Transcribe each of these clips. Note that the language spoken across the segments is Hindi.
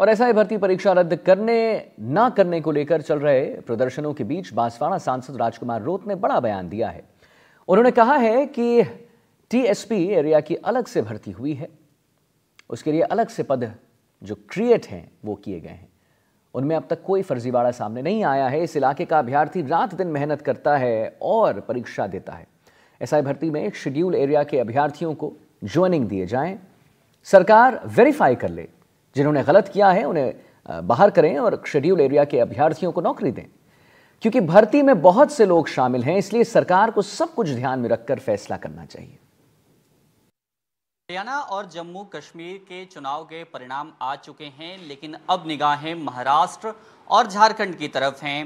और ऐसा ही भर्ती परीक्षा रद्द करने ना करने को लेकर चल रहे प्रदर्शनों के बीच बांसवाड़ा सांसद राजकुमार रोत ने बड़ा बयान दिया है उन्होंने कहा है कि टीएसपी एरिया की अलग से भर्ती हुई है उसके लिए अलग से पद जो क्रिएट हैं वो किए गए हैं उनमें अब तक कोई फर्जीवाड़ा सामने नहीं आया है इस इलाके का अभ्यर्थी रात दिन मेहनत करता है और परीक्षा देता है एसआई भर्ती में शेड्यूल एरिया के अभ्यर्थियों को ज्वाइनिंग दिए जाएं सरकार वेरीफाई कर ले जिन्होंने गलत किया है उन्हें बाहर करें और शेड्यूल एरिया के अभ्यर्थियों को नौकरी दें क्योंकि भर्ती में बहुत से लोग शामिल हैं इसलिए सरकार को सब कुछ ध्यान में रखकर फैसला करना चाहिए हरियाणा और जम्मू कश्मीर के चुनाव के परिणाम आ चुके हैं लेकिन अब निगाहें महाराष्ट्र और झारखंड की तरफ हैं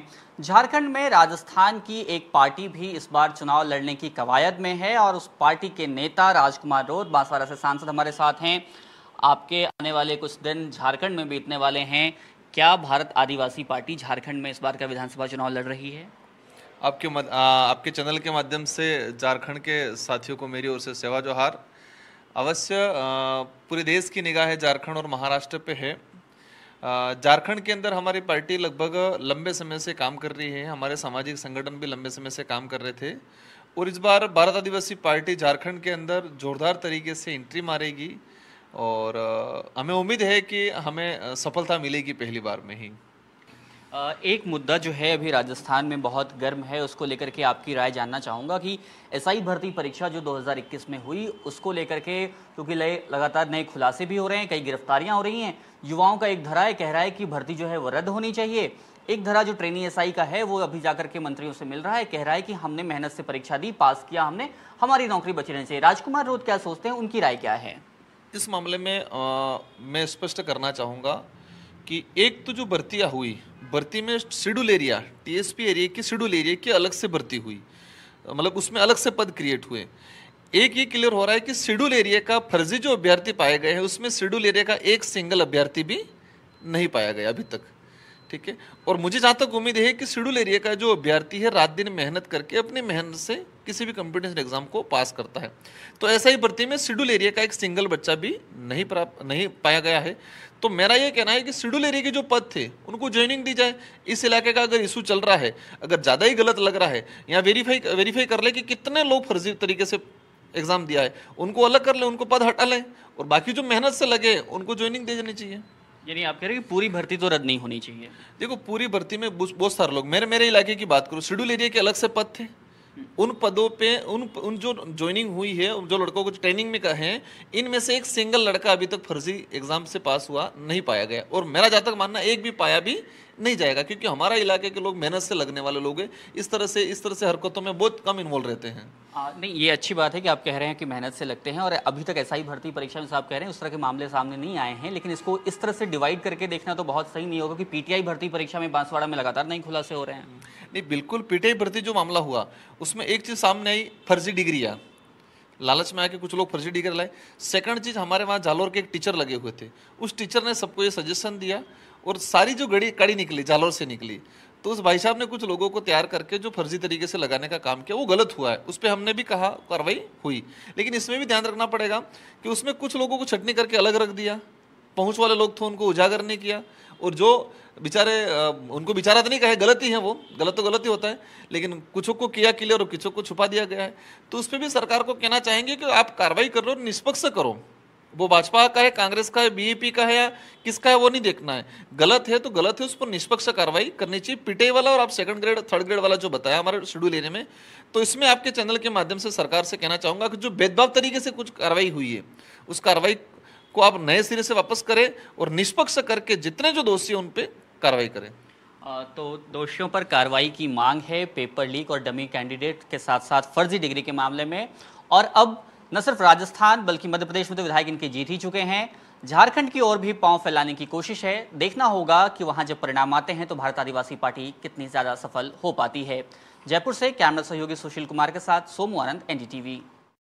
झारखंड में राजस्थान की एक पार्टी भी इस बार चुनाव लड़ने की कवायद में है और उस पार्टी के नेता राजकुमार रोद बांसवाड़ा से सांसद हमारे साथ हैं आपके आने वाले कुछ दिन झारखंड में बीतने वाले हैं क्या भारत आदिवासी पार्टी झारखंड में इस बार का विधानसभा चुनाव लड़ रही है आपके मद, आ, आपके चैनल के माध्यम से झारखंड के साथियों को मेरी ओर से सेवा जोहार अवश्य पूरे देश की निगाह है झारखंड और महाराष्ट्र पे है झारखंड के अंदर हमारी पार्टी लगभग लंबे समय से काम कर रही है हमारे सामाजिक संगठन भी लंबे समय से काम कर रहे थे और इस बार भारत आदिवासी पार्टी झारखंड के अंदर जोरदार तरीके से एंट्री मारेगी और हमें उम्मीद है कि हमें सफलता मिलेगी पहली बार में ही एक मुद्दा जो है अभी राजस्थान में बहुत गर्म है उसको लेकर के आपकी राय जानना चाहूँगा कि एसआई भर्ती परीक्षा जो 2021 में हुई उसको लेकर के क्योंकि लगातार नए खुलासे भी हो रहे हैं कई गिरफ्तारियाँ हो रही हैं युवाओं का एक धरा है कह रहा है कि भर्ती जो है वो रद्द होनी चाहिए एक धरा जो ट्रेनिंग एस का है वो अभी जाकर के मंत्रियों से मिल रहा है कह रहा है कि हमने मेहनत से परीक्षा दी पास किया हमने हमारी नौकरी बची रहनी चाहिए राजकुमार रोध क्या सोचते हैं उनकी राय क्या है इस मामले में आ, मैं स्पष्ट करना चाहूँगा कि एक तो जो भर्तियाँ हुई भर्ती में शेड्यूल एरिया टीएसपी एरिया की शेड्यूल एरिया की अलग से भर्ती हुई मतलब उसमें अलग से पद क्रिएट हुए एक ये क्लियर हो रहा है कि शेड्यूल एरिया का फर्जी जो अभ्यर्थी पाए गए हैं उसमें शेड्यूल एरिया का एक सिंगल अभ्यर्थी भी नहीं पाया गया अभी तक ठीक है और मुझे जहाँ तक उम्मीद है कि शेड्यूल एरिया का जो अभ्यर्थी है रात दिन मेहनत करके अपनी मेहनत से किसी भी कम्पिटिशन एग्जाम को पास करता है तो ऐसा ही भर्ती में शेड्यूल एरिया का एक सिंगल बच्चा भी नहीं प्राप्त नहीं पाया गया है तो मेरा ये कहना है कि शेड्यूल एरिया के जो पद थे उनको ज्वाइनिंग दी जाए इस इलाके का अगर इशू चल रहा है अगर ज़्यादा ही गलत लग रहा है या वेरीफाई वेरीफाई कर ले कि कितने लोग फर्जी तरीके से एग्ज़ाम दिया है उनको अलग कर लें उनको पद हटा लें और बाकी जो मेहनत से लगे उनको ज्वाइनिंग दे देनी चाहिए यानी आप कह रहे हैं कि पूरी भर्ती तो रद्द नहीं होनी चाहिए देखो पूरी भर्ती में बहुत सारे लोग मेरे मेरे इलाके की बात करूँ शेड्यूल एरिया के अलग से पद थे हम्म। उन पदों पे उन उन जो ज्वाइनिंग हुई है जो लड़कों को ट्रेनिंग में कहे इनमें से एक सिंगल लड़का अभी तक फर्जी एग्जाम से पास हुआ नहीं पाया गया और मेरा जहाँ तक मानना एक भी पाया भी नहीं जाएगा क्योंकि हमारा इलाके के लोग मेहनत से लगने वाले लोग हैं इस तरह से इस तरह से हरकतों में बहुत कम इन्वॉल्व रहते हैं आ, नहीं ये अच्छी बात है कि आप कह रहे हैं कि मेहनत से लगते हैं और अभी तक ऐसा ही भर्ती परीक्षा में आप कह रहे हैं उस तरह के मामले सामने नहीं आए हैं लेकिन इसको इस तरह से डिवाइड करके देखना तो बहुत सही नहीं होगा कि पीटीआई भर्ती परीक्षा में बांसवाड़ा में लगातार नहीं खुलासे हो रहे हैं नहीं बिल्कुल पीटीआई भर्ती जो मामला हुआ उसमें एक चीज़ सामने आई फर्जी डिग्रियाँ लालच में आके कुछ लोग फर्जी डिग्री लाए सेकंड चीज़ हमारे वहाँ जालोर के एक टीचर लगे हुए थे उस टीचर ने सबको ये सजेशन दिया और सारी जो गड़ी कड़ी निकली जालौर से निकली तो उस भाई साहब ने कुछ लोगों को तैयार करके जो फर्जी तरीके से लगाने का काम किया वो गलत हुआ है उस पर हमने भी कहा कार्रवाई हुई लेकिन इसमें भी ध्यान रखना पड़ेगा कि उसमें कुछ लोगों को छटनी करके अलग रख दिया पहुंच वाले लोग थे तो उनको उजागर नहीं किया और जो बेचारे उनको बेचारा तो नहीं कहे गलती है वो गलत तो गलत ही होता है लेकिन कुछों को किया क्लियर और कुछों को छुपा दिया गया है तो उस पर भी सरकार को कहना चाहेंगे कि आप कार्रवाई करो निष्पक्ष करो वो भाजपा का है कांग्रेस का है बीएपी का है या किसका है वो नहीं देखना है गलत है तो गलत है उस पर निष्पक्ष कार्रवाई करनी चाहिए पीटे वाला और आप सेकंड ग्रेड थर्ड ग्रेड वाला जो बताया हमारे शेड्यूल लेने में तो इसमें आपके चैनल के माध्यम से सरकार से कहना चाहूंगा कि जो भेदभाव तरीके से कुछ कार्रवाई हुई है उस कार्रवाई को आप नए सिरे से वापस करें और निष्पक्ष करके जितने जो दोषी है उन पर कार्रवाई करें तो दोषियों पर कार्रवाई की मांग है पेपर लीक और डमी कैंडिडेट के साथ साथ फर्जी डिग्री के मामले में और अब न सिर्फ राजस्थान बल्कि मध्य प्रदेश में तो विधायक इनके जीत ही चुके हैं झारखंड की ओर भी पांव फैलाने की कोशिश है देखना होगा कि वहां जब परिणाम आते हैं तो भारत आदिवासी पार्टी कितनी ज्यादा सफल हो पाती है जयपुर से कैमरा सहयोगी सुशील कुमार के साथ सोमू आनंद एनडीटीवी